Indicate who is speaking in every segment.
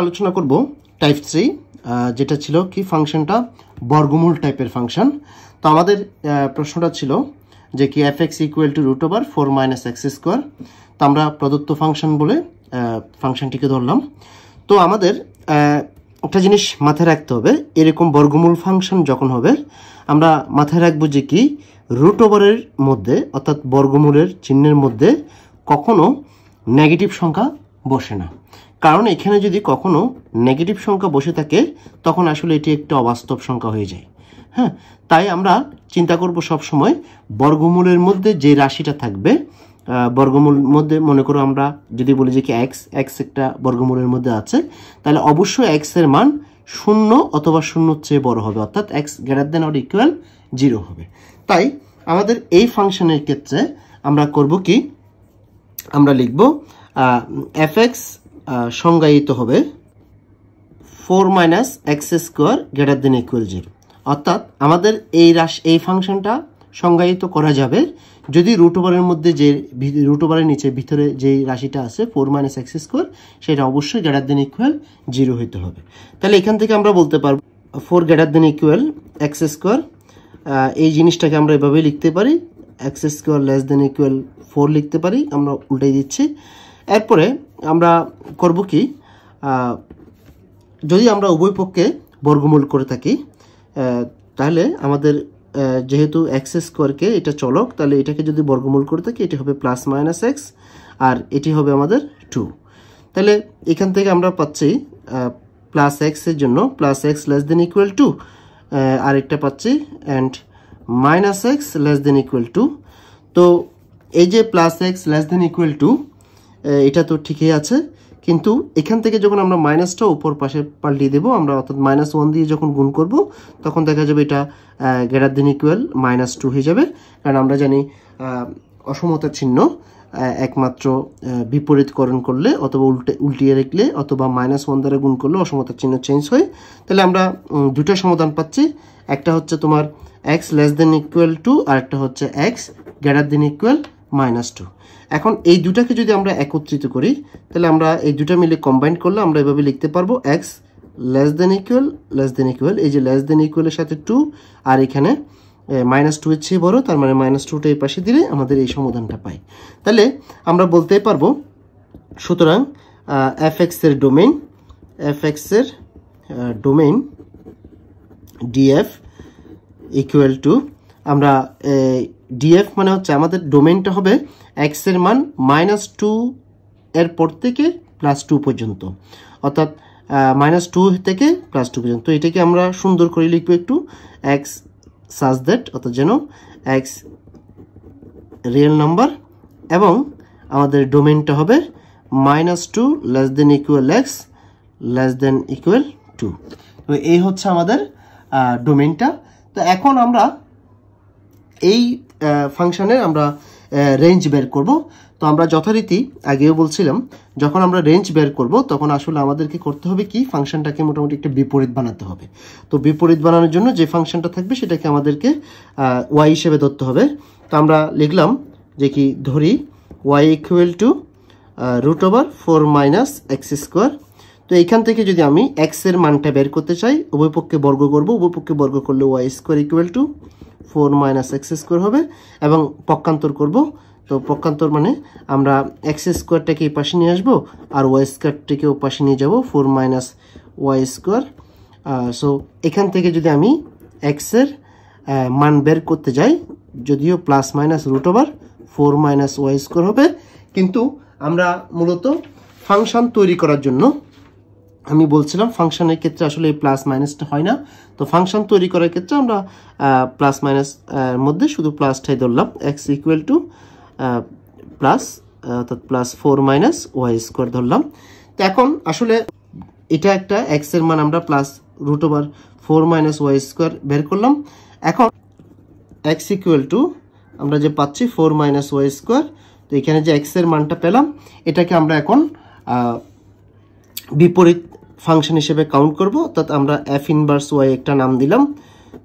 Speaker 1: আলোচনা করব type three যেটা ছিল কি ফাংশনটা বর্গমূল টাইপের ফাংশন তো আমাদের প্রশ্নটা ছিল যে কি F X equal to root over four minus X square তো আমরা প্রদত্ত ফাংশন বলে ফাংশনটিকে ধরলাম তো আমাদের একটা জিনিস মাথায় রাখতে হবে এরকম বর্গমূল ফাংশন যখন হবে আমরা মাথায় রাখবো যে কি রুট ওভারের মধ্যে অর্থাৎ বর্গমূলের চিহ্নের মধ্যে কখনো নেগেটিভ সংখ্যা বসে না কারণ এখানে যদি কখনো নেগেটিভ সংখ্যা বসে থাকে তখন আসলে এটি একটি অবাস্তব সংখ্যা হয়ে যায় হ্যাঁ তাই আমরা চিন্তা করব সময় বর্গমূলের মধ্যে যে রাশিটা থাকবে বর্গমূল মধ্যে মনে করো আমরা যদি বলি যে কি এক্স এক্স একটা বর্গমূলের মধ্যে আছে তাহলে অবশ্যই এক্সের মান শূন্য অথবা শূন্যর চেয়ে বড় হবে অর্থাৎ X greater than or equal zero হবে তাই আমাদের এই ফাংশনের ক্ষেত্রে আমরা করব কি আমরা লিখব এফ এক্স সংজ্ঞায়িত হবে four minus X square greater than equal zero অর্থাৎ আমাদের এই রাশ এই ফাংশনটা সংজ্ঞায়িত করা যাবে যদি রুট ওভারের মধ্যে যে রুট ওভারের নিচে ভিতরে যে রাশিটা আছে ফোর মাইনাস এক্স স্কোয়ার সেটা অবশ্যই গ্রেটার দেন ইকুয়াল জিরো হইতে হবে তাহলে এখান থেকে আমরা বলতে পারবো four greater than equal X square এই জিনিসটাকে আমরা এভাবেই লিখতে পারি X square less than equal four লিখতে পারি আমরা উল্টাই দিচ্ছি এরপরে আমরা করব কি যদি আমরা উভয় পক্ষে বর্গমূল করে থাকি তাহলে আমাদের যেহেতু এক্স স্কোয়ারকে এটা চলক তাহলে এটাকে যদি বর্গমূল করে থাকি এটি হবে প্লাস মাইনাস এক্স আর এটি হবে আমাদের টু তাহলে এখান থেকে আমরা পাচ্ছি প্লাস এক্সের জন্য plus X less than equal two আর একটা পাচ্ছি and minus X less than equal two তো এই যে plus X less than equal two এটা তো ঠিকই আছে কিন্তু এখান থেকে যখন আমরা মাইনাসটা উপর পাশে পাল্টিয়ে দেবো আমরা অর্থাৎ মাইনাস ওয়ান দিয়ে যখন গুণ করব তখন দেখা যাবে এটা greater than equal minus two হয়ে যাবে কারণ আমরা জানি অসমতা চিহ্ন একমাত্র বিপরীতকরণ করলে অথবা উল্টে উল্টিয়ে রাখলে অথবা মাইনাস ওয়ান দ্বারা গুণ করলে অসমতার চিহ্ন চেঞ্জ হয় তাহলে আমরা দুটো সমাধান পাচ্ছি একটা হচ্ছে তোমার X less than equal two আর একটা হচ্ছে X greater than equal minus two এখন এই দুটাকে যদি আমরা একত্রিত করি তাহলে আমরা এই দুটা মিলে কম্বাইন করলে আমরা এভাবে লিখতে পারবো X less than equal less than equal এই যে লেস দেন ইকুয়ালের সাথে টু আর এখানে মাইনাস টু এর চেয়ে বড় তার মানে মাইনাস টুটা এই পাশে দিলে আমাদের এই সমাধানটা পাই তাহলে আমরা বলতেই পারবো সুতরাং এফ এক্সের ডোমেইন এফ এক্সের ডোমেইন ডিএফ ইকুয়াল টু আমরা ডিএফ মানে হচ্ছে আমাদের ডোমেনটা হবে এক্সের মান মাইনাস টু পর থেকে প্লাস টু পর্যন্ত অর্থাৎ মাইনাস টু থেকে প্লাস টু পর্যন্ত এটাকে আমরা সুন্দর করে লিখবো একটু এক্স সাজ দ্যাট অর্থাৎ যেন এক্স রিয়েল নাম্বার এবং আমাদের ডোমেনটা হবে minus two less than equal X less than equal two তো এই হচ্ছে আমাদের ডোমেনটা তো এখন আমরা এই ফাংশানের আমরা রেঞ্জ বের করব তো আমরা যথারীতি আগেও বলছিলাম যখন আমরা রেঞ্জ বের করব তখন আসলে আমাদেরকে করতে হবে কি ফাংশনটাকে মোটামুটি একটা বিপরীত বানাতে হবে তো বিপরীত বানানোর জন্য যে ফাংশনটা থাকবে সেটাকে আমাদেরকে ওয়াই হিসেবে ধরতে হবে তো আমরা লিখলাম যে কি ধরি Y equal to root over four minus X square তো এইখান থেকে যদি আমি এক্সের মানটা বের করতে চাই উভয় পক্ষে বর্গ করব উভয় পক্ষে বর্গ করলে Y square equal to four minus X square হবে এবং পক্ষান্তর করব তো পক্ষান্তর মানে আমরা এক্স স্কোয়ারটাকে এই পাশে নিয়ে আসবো আর ওয়াই স্কোয়ারটাকেও পাশে নিয়ে যাব four minus Y square so এখান থেকে যদি আমি এক্সের মান বের করতে যাই যদিও plus minus root over four minus Y square হবে কিন্তু আমরা মূলত ফাংশন তৈরি করার জন্য আমি বলছিলাম ফাংশনের ক্ষেত্রে আসলে এই প্লাস মাইনাসটা হয় না তো ফাংশন তৈরি করার ক্ষেত্রে আমরা প্লাস মাইনাস মধ্যে শুধু প্লাসটাই ধরলাম এক্স ইকুয়াল টু প্লাস অর্থাৎ plus four minus Y square ধরলাম তো এখন আসলে এটা একটা এক্সের মান আমরা plus root over four minus Y square বের করলাম এখন এক্স ইকুয়াল টু আমরা যে পাচ্ছি ফোর মাইনাস ওয়াই স্কোয়ার তো এখানে যে এক্সের মানটা পেলাম এটাকে আমরা এখন বিপরীত ফাংশন হিসেবে কাউন্ট করব অর্থাৎ আমরা এফ ইনভার্স ওয়াই একটা নাম দিলাম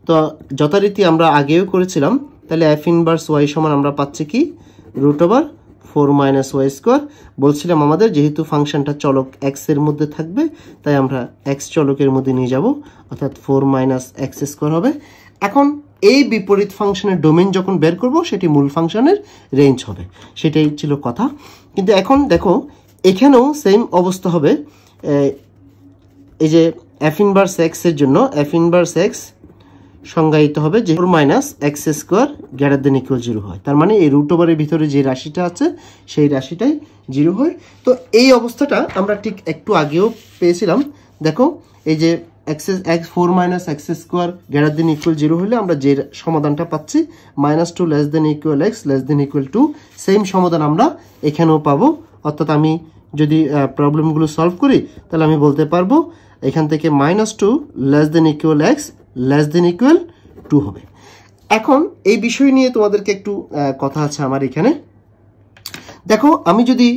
Speaker 1: তো যথারীতি আমরা আগেও করেছিলাম তাহলে এফ ইনভার্স ওয়াই সমান আমরা পাচ্ছি কি root over four minus Y square বলছিলাম আমাদের যেহেতু ফাংশনটা চলক এক্সের মধ্যে থাকবে তাই আমরা এক্স চলকের মধ্যে নিয়ে যাব অর্থাৎ ফোর মাইনাস এক্স স্কোয়ার হবে এখন এই বিপরীত ফাংশনের ডোমেন যখন বের করব সেটি মূল ফাংশনের রেঞ্জ হবে সেটাই ছিল কথা কিন্তু এখন দেখো এখানেও সেম অবস্থা হবে এই যে অ্যাফিনভার্স এক্সের জন্য ইনভার্স এক্স সংজ্ঞায়িত হবে যে four minus X square greater than equal zero হয় তার মানে এই রুট ওভারের ভিতরে যে রাশিটা আছে সেই রাশিটাই জিরো হয় তো এই অবস্থাটা আমরা ঠিক একটু আগেও পেয়েছিলাম দেখো এই যে এক্সেস X four minus X square greater than equal zero হলে আমরা যে সমাধানটা পাচ্ছি minus two less than equal X less than equal two same সমাধান আমরা এখানেও পাবো অর্থাৎ আমি যদি প্রবলেমগুলো সলভ করি তাহলে আমি বলতে পারবো এখান থেকে minus two less than equal X less than equal two হবে এখন এই বিষয় নিয়ে তোমাদেরকে একটু কথা আছে আমার এখানে দেখো আমি যদি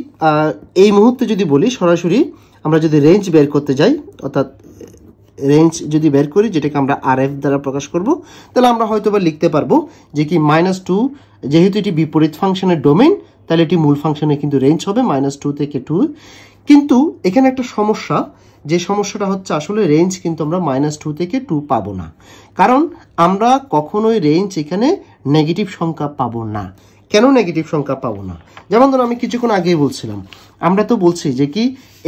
Speaker 1: এই মুহূর্তে যদি বলি সরাসরি আমরা যদি রেঞ্জ বের করতে যাই অর্থাৎ রেঞ্জ যদি বের করি যেটাকে আমরা আর এফ দ্বারা প্রকাশ করব তাহলে আমরা হয়তো বা লিখতে পারবো যে কি মাইনাস টু যেহেতু এটি বিপরীত ফাংশনের ডোমেন তাহলে এটি মূল ফাংশনে কিন্তু রেঞ্জ হবে মাইনাস টু থেকে টু কিন্তু এখানে একটা সমস্যা যে সমস্যাটা হচ্ছে আসলে রেঞ্জ কিন্তু আমরা মাইনাস টু থেকে টু পাবো না কারণ আমরা কখনোই রেঞ্জ এখানে নেগেটিভ সংখ্যা পাবো না কেন নেগেটিভ সংখ্যা পাবো না যেমন ধরো আমি কিছুক্ষণ আগেই বলছিলাম আমরা তো বলছি যে কি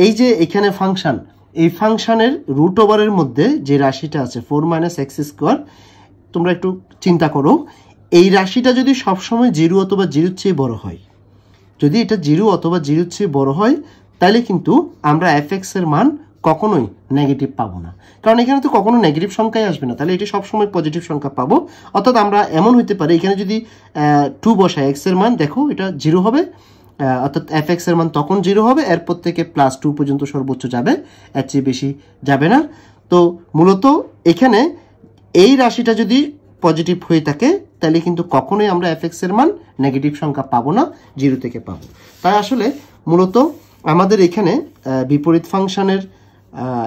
Speaker 1: এই যে এখানে ফাংশান এই ফাংশানের রুট ওভারের মধ্যে যে রাশিটা আছে ফোর মাইনাস এক্স স্কোয়ার তোমরা একটু চিন্তা করো এই রাশিটা যদি সবসময় জিরো অথবা জিরোর চেয়ে বড় হয় যদি এটা জিরো অথবা জিরোর চেয়ে বড় হয় তাহলে কিন্তু আমরা এফ এর মান কখনোই নেগেটিভ পাবো না কারণ এখানে তো কখনো নেগেটিভ সংখ্যাই আসবে না তাহলে এটি সবসময় পজিটিভ সংখ্যা পাবো অর্থাৎ আমরা এমন হতে পারে এখানে যদি টু বসায় এক্স এর মান দেখো এটা জিরো হবে অর্থাৎ এফ এক্সের মান তখন জিরো হবে এরপর থেকে প্লাস টু পর্যন্ত সর্বোচ্চ যাবে এর চেয়ে বেশি যাবে না তো মূলত এখানে এই রাশিটা যদি পজিটিভ হয়ে থাকে তাহলে কিন্তু কখনোই আমরা এফ মান নেগেটিভ সংখ্যা পাবো না জিরো থেকে পাবো তাই আসলে মূলত আমাদের এখানে বিপরীত ফাংশানের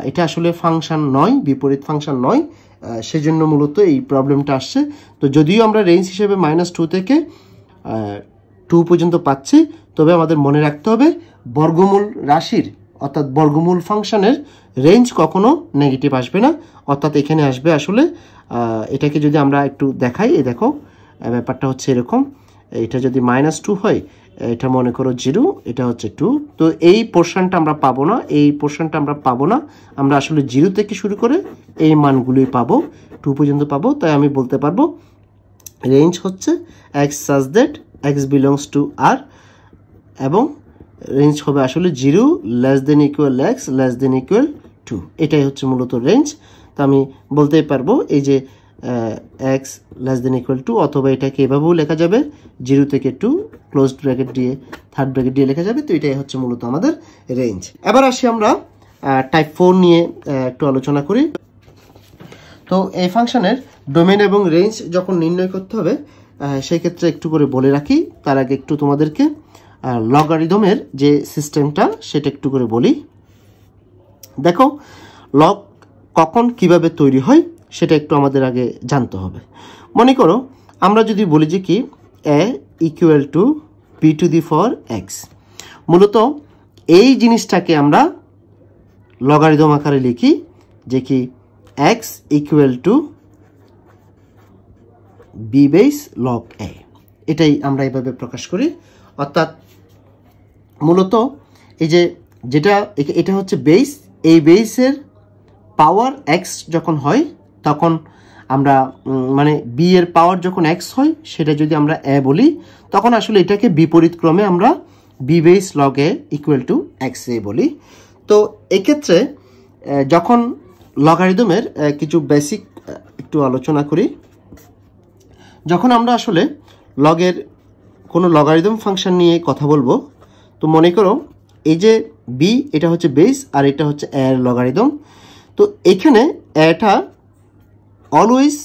Speaker 1: এটা আসলে ফাংশান নয় বিপরীত ফাংশান নয় সেজন্য মূলত এই প্রবলেমটা আসছে তো যদিও আমরা রেঞ্জ হিসেবে মাইনাস টু থেকে টু পর্যন্ত পাচ্ছি তবে আমাদের মনে রাখতে হবে বর্গমূল রাশির অর্থাৎ বর্গমূল ফাংশানের রেঞ্জ কখনো নেগেটিভ আসবে না অর্থাৎ এখানে আসবে আসলে এটাকে যদি আমরা একটু দেখাই এই দেখো ব্যাপারটা হচ্ছে এরকম এটা যদি মাইনাস টু হয় এটা মনে করো জিরো এটা হচ্ছে টু তো এই পোর্শনটা আমরা পাবো না এই পোর্শনটা আমরা পাবো না আমরা আসলে জিরো থেকে শুরু করে এই মানগুলোই পাবো টু পর্যন্ত পাবো তাই আমি বলতে পারবো রেঞ্জ হচ্ছে X such that X belongs to R এবং রেঞ্জ হবে আসলে zero less than equal X less than equal two এটাই হচ্ছে মূলত রেঞ্জ তো আমি বলতে পারবো এই যে X less than equal two অথবা এটাকে এভাবেও লেখা যাবে জিরো থেকে টু ক্লোজ ব্র্যাকেট দিয়ে থার্ড ব্র্যাকেট দিয়ে লেখা যাবে তো এটাই হচ্ছে মূলত আমাদের রেঞ্জ এবার আসি আমরা টাইপ ফোর নিয়ে একটু আলোচনা করি তো এই ফাংশনের ডোমেন এবং রেঞ্জ যখন নির্ণয় করতে হবে সেই ক্ষেত্রে একটু করে বলে রাখি তার আগে একটু তোমাদেরকে লগারিদমের যে সিস্টেমটা সেটা একটু করে বলি দেখো লগ কখন কিভাবে তৈরি হয় সেটা একটু আমাদের আগে জানতে হবে মনে করো আমরা যদি বলি যে কি A equal to B to the power X মূলত এই জিনিসটাকে আমরা লগারিদম আকারে লিখি যে কি X equal to B base log A এটাই আমরা এভাবে প্রকাশ করি অর্থাৎ মূলত এই যে যেটা এটা হচ্ছে বেস এই বেসের পাওয়ার এক্স যখন হয় তখন আমরা মানে বি এর পাওয়ার যখন এক্স হয় সেটা যদি আমরা এ বলি তখন আসলে এটাকে বিপরীত ক্রমে আমরা B base log A equal to X এ বলি তো এক্ষেত্রে যখন লগারিদমের কিছু বেসিক একটু আলোচনা করি যখন আমরা আসলে লগের কোনো লগারিদম ফাংশন নিয়ে কথা বলবো তো মনে করো এই যে বি এটা হচ্ছে বেস আর এটা হচ্ছে এর লগারিদম তো এখানে এটা অলওয়েজ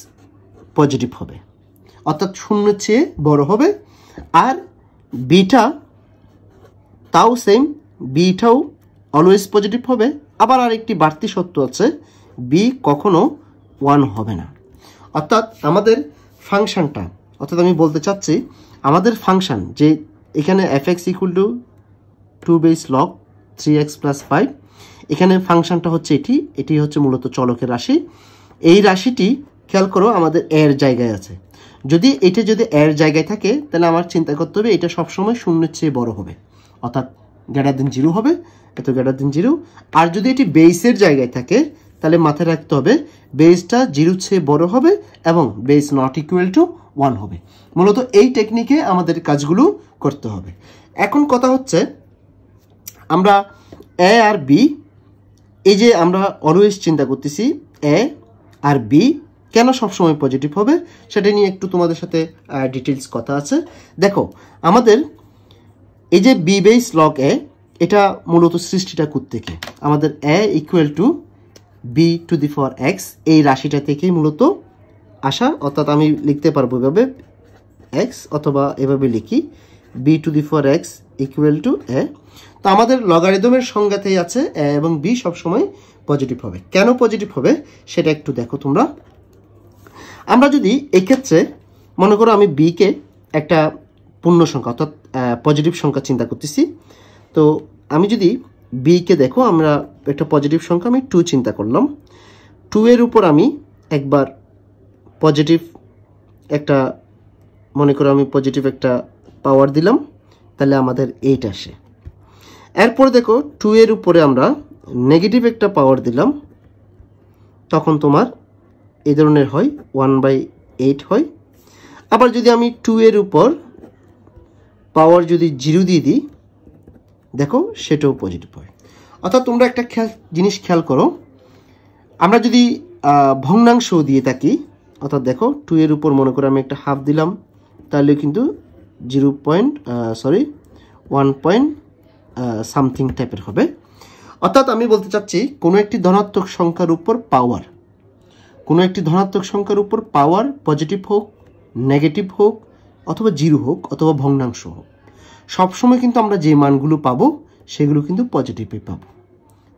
Speaker 1: পজিটিভ হবে অর্থাৎ শূন্যের চেয়ে বড় হবে আর বিটা তাও সেম বিটাও অলওয়েজ পজিটিভ হবে আবার আরেকটি বাড়তি সত্য আছে বি কখনো ওয়ান হবে না অর্থাৎ আমাদের ফাংশানটা অর্থাৎ আমি বলতে চাচ্ছি আমাদের ফাংশান যে এখানে F X equal to two base log three X plus five এখানে ফাংশনটা হচ্ছে এটি এটি হচ্ছে মূলত চলকের রাশি এই রাশিটি খেয়াল করো আমাদের এর জায়গায় আছে যদি এটা যদি এর জায়গায় থাকে তাহলে আমার চিন্তা করতে হবে এটা সবসময় শূন্যের চেয়ে বড় হবে অর্থাৎ গ্যাডার দিন জিরো হবে এত গ্যাডার দিন জিরো আর যদি এটি বেসের জায়গায় থাকে তাহলে মাথায় রাখতে হবে বেসটা জিরোর চেয়ে বড় হবে এবং base not equal to one হবে মূলত এই টেকনিকে আমাদের কাজগুলো করতে হবে এখন কথা হচ্ছে আমরা এ আর বি এই যে আমরা অলওয়েজ চিন্তা করতেছি এ আর বি কেন সবসময় পজিটিভ হবে সেটা নিয়ে একটু তোমাদের সাথে ডিটেলস কথা আছে দেখো আমাদের এই যে বি বেস লগ এ এটা মূলত সৃষ্টিটা থেকে আমাদের A equal to B to the power X এই রাশিটা থেকেই মূলত আসা অর্থাৎ আমি লিখতে পারবো এভাবে এক্স অথবা এভাবে লিখি B to the power X equal to A তো আমাদের লগারিদমের সংজ্ঞাতেই আছে এ এবং বি সবসময় পজিটিভ হবে কেন পজিটিভ হবে সেটা একটু দেখো তোমরা আমরা যদি এক্ষেত্রে মনে করো আমি বিকে একটা পূর্ণ সংখ্যা অর্থাৎ পজিটিভ সংখ্যা চিন্তা করতেছি তো আমি যদি বিকে দেখো আমরা একটা পজিটিভ সংখ্যা আমি টু চিন্তা করলাম টু এর উপর আমি একবার পজিটিভ একটা মনে করো আমি পজিটিভ একটা পাওয়ার দিলাম তাহলে আমাদের এইট আসে এরপর দেখো টু এর উপরে আমরা নেগেটিভ একটা পাওয়ার দিলাম তখন তোমার এই ধরনের হয় ওয়ান বাই এইট হয় আবার যদি আমি টু এর উপর পাওয়ার যদি জিরো দিয়ে দিই দেখো সেটাও পজিটিভ হয় অর্থাৎ তোমরা একটা খেয়াল জিনিস খেয়াল করো আমরা যদি ভগ্নাংশ দিয়ে থাকি অর্থাৎ দেখো টু এর উপর মনে করে আমি একটা হাফ দিলাম তাহলে কিন্তু zero point sorry one point something টাইপের হবে অর্থাৎ আমি বলতে চাচ্ছি কোনো একটি ধনাত্মক সংখ্যার উপর পাওয়ার কোনো একটি ধনাত্মক সংখ্যার উপর পাওয়ার পজিটিভ হোক নেগেটিভ হোক অথবা জিরো হোক অথবা ভগ্নাংশ হোক সবসময় কিন্তু আমরা যে মানগুলো পাবো সেগুলো কিন্তু পজিটিভই পাবো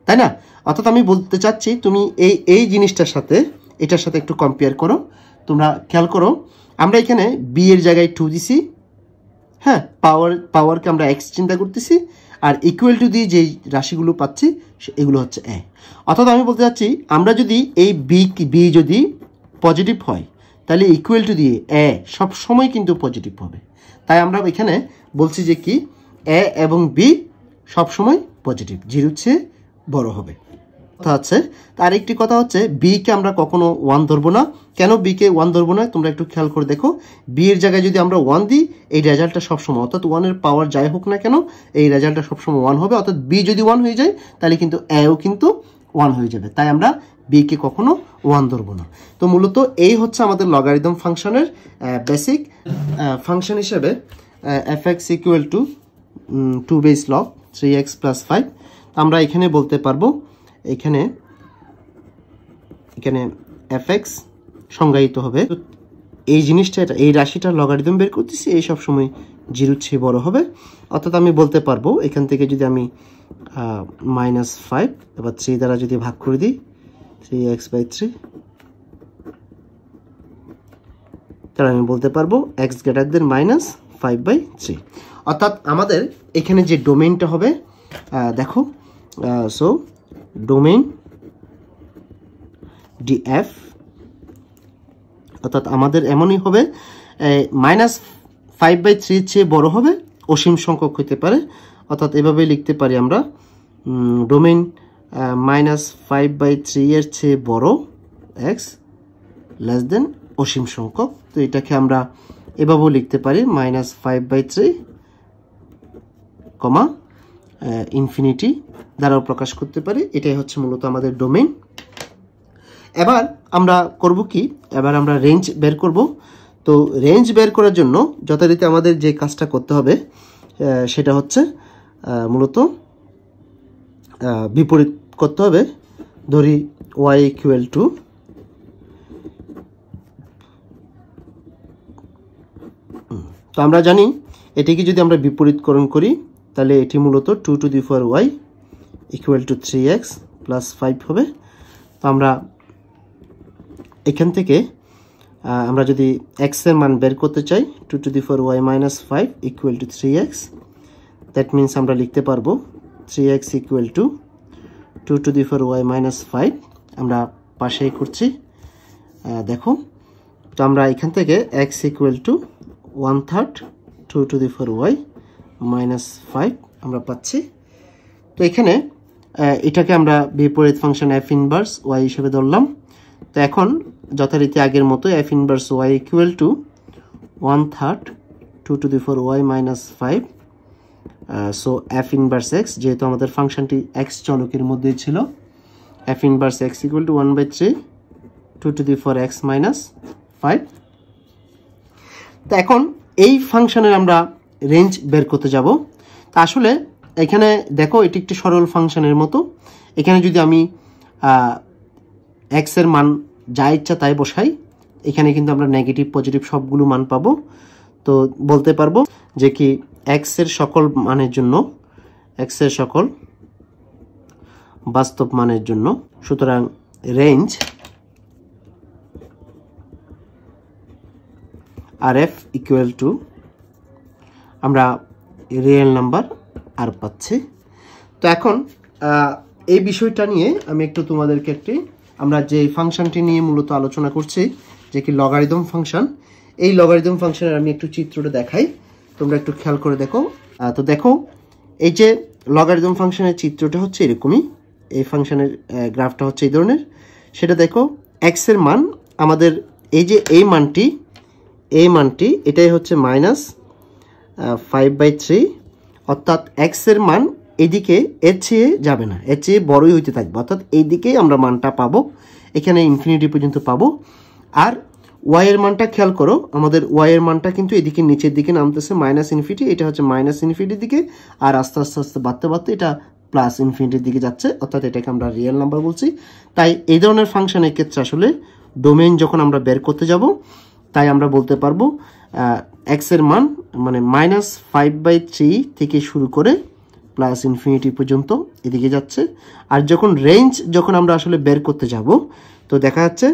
Speaker 1: তাই না অর্থাৎ আমি বলতে চাচ্ছি তুমি এই এই জিনিসটার সাথে এটার সাথে একটু কম্পেয়ার করো তোমরা খেয়াল করো আমরা এখানে বি এর জায়গায় টু দিছি হ্যাঁ পাওয়ার পাওয়ারকে আমরা এক্স চিন্তা করতেছি আর ইকুয়াল টু দিয়ে যেই রাশিগুলো পাচ্ছি এগুলো হচ্ছে এ অর্থাৎ আমি বলতে চাচ্ছি আমরা যদি এই বি বি যদি পজিটিভ হয় তাহলে ইকুয়াল টু দিয়ে এ সব সময় কিন্তু পজিটিভ হবে তাই আমরা এখানে বলছি যে কি এ এবং বি সবসময় পজিটিভ জিরো হচ্ছে বড় হবে কথা আছে তার একটি কথা হচ্ছে বিকে আমরা কখনো ওয়ান ধরবো না কেন বিকে ওয়ান ধরবো না তোমরা একটু খেয়াল করে দেখো বি এর জায়গায় যদি আমরা ওয়ান দিই এই রেজাল্টটা সবসময় অর্থাৎ ওয়ানের পাওয়ার যাই হোক না কেন এই রেজাল্টটা সবসময় ওয়ান হবে অর্থাৎ বি যদি ওয়ান হয়ে যায় তাহলে কিন্তু এও কিন্তু ওয়ান হয়ে যাবে তাই আমরা বি কে কখনো ওয়ান ধরবো না তো মূলত এই হচ্ছে আমাদের লগারিদম ফাংশনের বেসিক ফাংশন হিসেবে F X equal to two base log three X plus five আমরা এখানে বলতে পারবো এখানে এখানে এফেক্স সংজ্ঞায়িত হবে এই জিনিসটা এটা এই রাশিটা লগারিদম বের করতেছি এই সব সময় জিরো চেয়ে বড় হবে অর্থাৎ আমি বলতে পারবো এখান থেকে যদি আমি মাইনাস ফাইভ এবার থ্রি দ্বারা যদি ভাগ করে দিই থ্রি এক্স বাই থ্রি তাহলে আমি বলতে পারবো X greater than minus five by three অর্থাৎ আমাদের এখানে যে ডোমেনটা হবে দেখো সো ডোমেইন ডিএফ অর্থাৎ আমাদের এমনই হবে মাইনাস ফাইভ বাই থ্রির চেয়ে বড় হবে অসীম সংখ্যক হতে পারে অর্থাৎ এভাবে লিখতে পারি আমরা domain minus five by three এর চেয়ে বড় এক্স লেস দেন অসীম সংখ্যক তো এটাকে আমরা এভাবেও লিখতে পারি minus five by three comma infinity দ্বারাও প্রকাশ করতে পারি এটাই হচ্ছে মূলত আমাদের ডোমেন এবার আমরা করব কি এবার আমরা রেঞ্জ বের করব তো রেঞ্জ বের করার জন্য যথারীতি আমাদের যে কাজটা করতে হবে সেটা হচ্ছে মূলত বিপরীত করতে হবে ধরি ওয়াই ইকুয়াল টু তো আমরা জানি এটিকে যদি আমরা বিপরীতকরণ করি তাহলে এটি মূলত two to the power Y equal to three X plus five হবে তো আমরা এখান থেকে আমরা যদি এক্সের মান বের করতে চাই two to the power Y minus five equal to three X that means আমরা লিখতে পারবো three X equal to two to the power Y minus five আমরা পাশেই করছি দেখো তো আমরা এখান থেকে X equal to one third two to the power Y minus five আমরা পাচ্ছি তো এখানে এটাকে আমরা বিপরীত ফাংশন এফ ইনভার্স ওয়াই হিসেবে ধরলাম তো এখন যথারীতি আগের মতো F inverse Y equal to one third two to the power Y minus five so F inverse X যেহেতু আমাদের ফাংশনটি এক্স চলকের মধ্যেই ছিল F inverse X equal to one by three two to the power X minus five তো এখন এই ফাংশনের আমরা রেঞ্জ বের করতে যাব তা আসলে এখানে দেখো এটি একটি সরল ফাংশনের মতো এখানে যদি আমি এক্সের মান যা ইচ্ছা তাই বসাই এখানে কিন্তু আমরা নেগেটিভ পজিটিভ সবগুলো মান পাবো তো বলতে পারবো যে কি এক্সের সকল মানের জন্য এক্সের সকল বাস্তব মানের জন্য সুতরাং range R F equal to আমরা রিয়েল নাম্বার আর পাচ্ছি তো এখন এই বিষয়টা নিয়ে আমি একটু তোমাদেরকে একটি আমরা যে ফাংশনটি নিয়ে মূলত আলোচনা করছি যে কি লগারিদম ফাংশন এই লগারিদম ফাংশনের আমি একটু চিত্রটা দেখাই তোমরা একটু খেয়াল করে দেখো তো দেখো এই যে লগারিদম ফাংশনের চিত্রটা হচ্ছে এরকমই এই ফাংশনের গ্রাফটা হচ্ছে এই ধরনের সেটা দেখো এক্সের মান আমাদের এই যে এই মানটি এই মানটি এটাই হচ্ছে মাইনাস ফাইভ বাই থ্রি অর্থাৎ এক্সের মান এদিকে এর চেয়ে যাবে না এর চেয়ে বড়ই হইতে থাকবে অর্থাৎ এইদিকেই আমরা মানটা পাবো এখানে ইনফিনিটি পর্যন্ত পাবো আর ওয়াইয়ের মানটা খেয়াল করো আমাদের ওয়াইয়ের মানটা কিন্তু এদিকে নিচের দিকে নামতেছে মাইনাস ইনফিনিটি এটা হচ্ছে মাইনাস ইনফিনিটির দিকে আর আস্তে আস্তে আস্তে বাড়তে বাড়তে এটা প্লাস ইনফিনিটির দিকে যাচ্ছে অর্থাৎ এটাকে আমরা রিয়েল নাম্বার বলছি তাই এই ধরনের ফাংশনের ক্ষেত্রে আসলে ডোমেন যখন আমরা বের করতে যাব তাই আমরা বলতে পারবো এক্স এর মান মানে মাইনাস ফাইভ বাই থ্রি থেকে শুরু করে প্লাস ইনফিনিটি পর্যন্ত এদিকে যাচ্ছে আর যখন রেঞ্জ যখন আমরা আসলে বের করতে যাব তো দেখা যাচ্ছে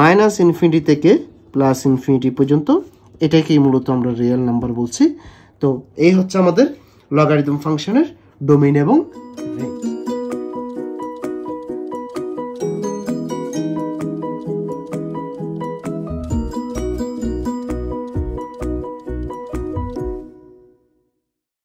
Speaker 1: মাইনাস ইনফিনিটি থেকে প্লাস ইনফিনিটি পর্যন্ত এটাকেই মূলত আমরা রিয়েল নাম্বার বলছি তো এই হচ্ছে আমাদের লগারিদম ফাংশনের ডোমিন এবং রেঞ্জ